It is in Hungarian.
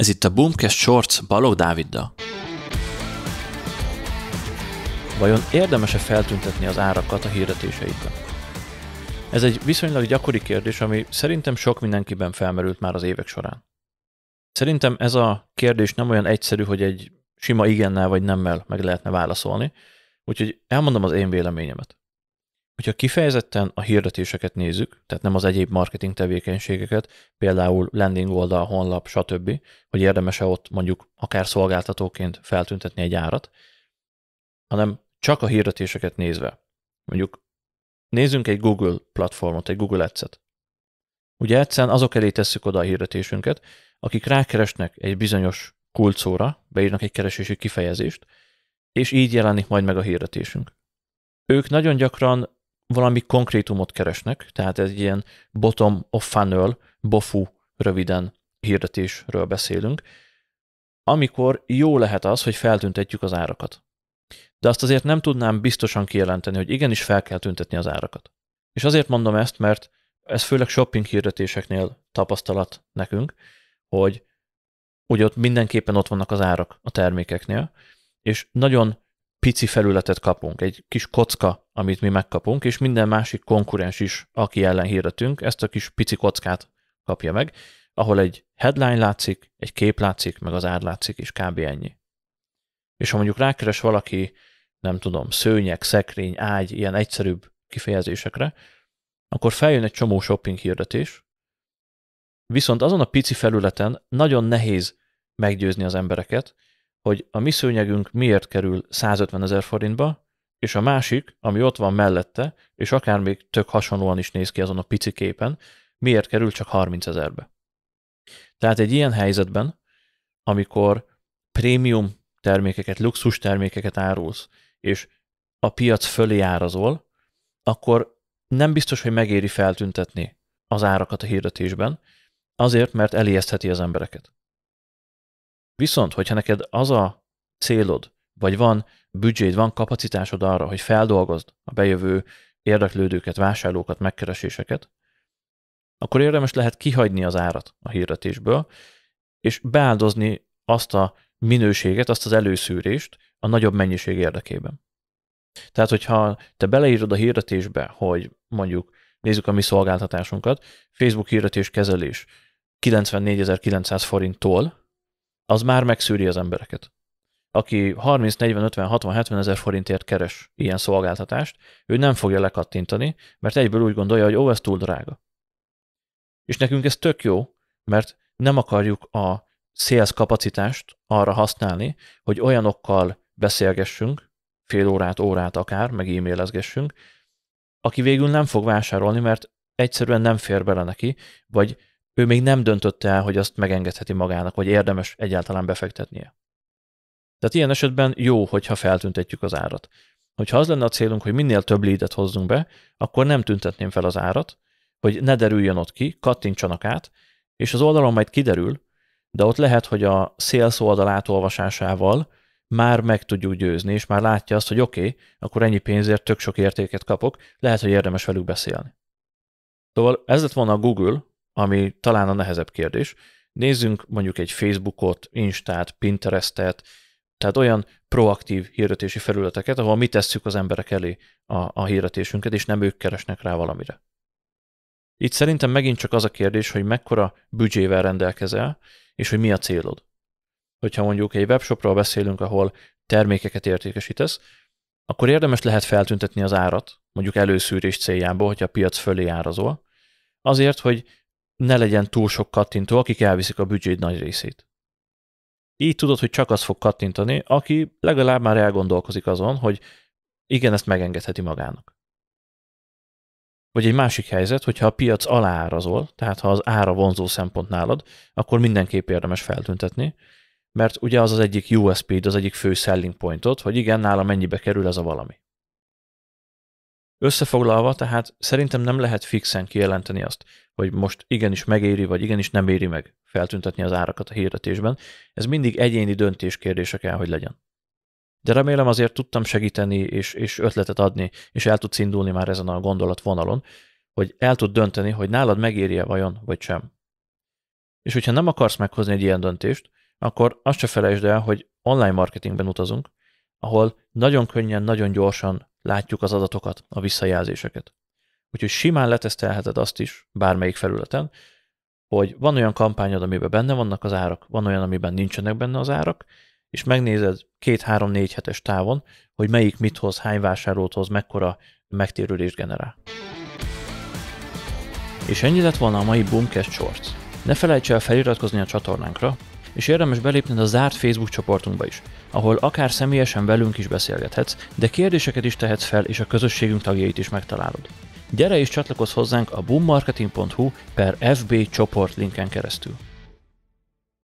Ez itt a Boomcast Shorts Balog Dávidda. Vajon érdemese feltüntetni az árakat a hirdetéseikben? Ez egy viszonylag gyakori kérdés, ami szerintem sok mindenkiben felmerült már az évek során. Szerintem ez a kérdés nem olyan egyszerű, hogy egy sima igennel vagy nemmel meg lehetne válaszolni, úgyhogy elmondom az én véleményemet. Hogyha kifejezetten a hirdetéseket nézzük, tehát nem az egyéb marketing tevékenységeket, például landing oldal, honlap, stb., hogy érdemese ott mondjuk akár szolgáltatóként feltüntetni egy árat, hanem csak a hirdetéseket nézve, mondjuk nézzünk egy Google platformot, egy Google Ads-et. Ugye egyszerűen azok elé tesszük oda a hirdetésünket, akik rákeresnek egy bizonyos kulcsóra, beírnak egy keresési kifejezést, és így jelenik majd meg a hirdetésünk. Ők nagyon gyakran valami konkrétumot keresnek, tehát egy ilyen bottom of funnel, bofu röviden hirdetésről beszélünk, amikor jó lehet az, hogy feltüntetjük az árakat. De azt azért nem tudnám biztosan kijelenteni, hogy igenis fel kell tüntetni az árakat. És azért mondom ezt, mert ez főleg shopping hirdetéseknél tapasztalat nekünk, hogy ugye ott mindenképpen ott vannak az árak a termékeknél, és nagyon pici felületet kapunk, egy kis kocka, amit mi megkapunk, és minden másik konkurens is, aki ellen hirdetünk, ezt a kis pici kockát kapja meg, ahol egy headline látszik, egy kép látszik, meg az ár látszik, és kb. ennyi. És ha mondjuk rákeres valaki, nem tudom, szőnyeg, szekrény, ágy, ilyen egyszerűbb kifejezésekre, akkor feljön egy csomó shopping hirdetés, viszont azon a pici felületen nagyon nehéz meggyőzni az embereket, hogy a mi szőnyegünk miért kerül 150 ezer forintba, és a másik, ami ott van mellette, és akár még tök hasonlóan is néz ki azon a pici képen, miért kerül csak 30 ezerbe. Tehát egy ilyen helyzetben, amikor prémium termékeket, luxus termékeket árulsz, és a piac fölé árazol, akkor nem biztos, hogy megéri feltüntetni az árakat a hirdetésben, azért, mert elijesztheti az embereket. Viszont, hogyha neked az a célod, vagy van büdzséd, van kapacitásod arra, hogy feldolgozd a bejövő érdeklődőket, vásárlókat, megkereséseket, akkor érdemes lehet kihagyni az árat a hirdetésből, és beáldozni azt a minőséget, azt az előszűrést a nagyobb mennyiség érdekében. Tehát, hogyha te beleírod a hirdetésbe, hogy mondjuk nézzük a mi szolgáltatásunkat, Facebook hirdetés kezelés 94.900 forinttól az már megszűri az embereket. Aki 30, 40, 50, 60, 70 ezer forintért keres ilyen szolgáltatást, ő nem fogja lekattintani, mert egyből úgy gondolja, hogy ó, ez túl drága. És nekünk ez tök jó, mert nem akarjuk a sales kapacitást arra használni, hogy olyanokkal beszélgessünk, fél órát, órát akár, meg e-mailezgessünk, aki végül nem fog vásárolni, mert egyszerűen nem fér bele neki, vagy ő még nem döntötte el, hogy azt megengedheti magának, vagy érdemes egyáltalán befektetnie. Tehát ilyen esetben jó, hogyha feltüntetjük az árat. Hogyha az lenne a célunk, hogy minél több leadet hozzunk be, akkor nem tüntetném fel az árat, hogy ne derüljön ott ki, kattintsanak át, és az oldalon majd kiderül, de ott lehet, hogy a sales oldal átolvasásával már meg tudjuk győzni, és már látja azt, hogy oké, okay, akkor ennyi pénzért tök sok értéket kapok, lehet, hogy érdemes velük beszélni. Szóval ez lett volna a Google, ami talán a nehezebb kérdés. Nézzünk mondjuk egy Facebookot, Instát, Pinterestet, tehát olyan proaktív hirdetési felületeket, ahol mi tesszük az emberek elé a, a hirdetésünket, és nem ők keresnek rá valamire. Itt szerintem megint csak az a kérdés, hogy mekkora büdzsével rendelkezel, és hogy mi a célod. Hogyha mondjuk egy webshopról beszélünk, ahol termékeket értékesítesz, akkor érdemes lehet feltüntetni az árat, mondjuk előszűrés céljából, hogyha a piac fölé árazol, azért, hogy ne legyen túl sok kattintó, akik elviszik a büdzséd nagy részét. Így tudod, hogy csak az fog kattintani, aki legalább már elgondolkozik azon, hogy igen, ezt megengedheti magának. Vagy egy másik helyzet, hogyha a piac aláárazol, tehát ha az ára vonzó szempont nálad, akkor mindenképp érdemes feltüntetni, mert ugye az az egyik USP-d, az egyik fő selling pointot, hogy igen, nálam mennyibe kerül ez a valami. Összefoglalva, tehát szerintem nem lehet fixen kijelenteni azt, hogy most igenis megéri, vagy igenis nem éri meg feltüntetni az árakat a hirdetésben. Ez mindig egyéni döntés kérdése kell, hogy legyen. De remélem azért tudtam segíteni, és, és ötletet adni, és el tudsz indulni már ezen a gondolatvonalon, hogy el tud dönteni, hogy nálad megéri-e vajon, vagy sem. És hogyha nem akarsz meghozni egy ilyen döntést, akkor azt se felejtsd el, hogy online marketingben utazunk, ahol nagyon könnyen, nagyon gyorsan látjuk az adatokat, a visszajelzéseket. Úgyhogy simán letesztelheted azt is bármelyik felületen, hogy van olyan kampányod, amiben benne vannak az árak, van olyan, amiben nincsenek benne az árak, és megnézed két-három-négy hetes távon, hogy melyik mit hoz, hány vásárlót hoz, mekkora megtérülést generál. És ennyi lett volna a mai Boomcast Shorts. Ne felejts el feliratkozni a csatornánkra, és érdemes belépned a zárt Facebook csoportunkba is, ahol akár személyesen velünk is beszélgethetsz, de kérdéseket is tehetsz fel, és a közösségünk tagjait is megtalálod. Gyere és csatlakozz hozzánk a boommarketing.hu per FB csoport linken keresztül.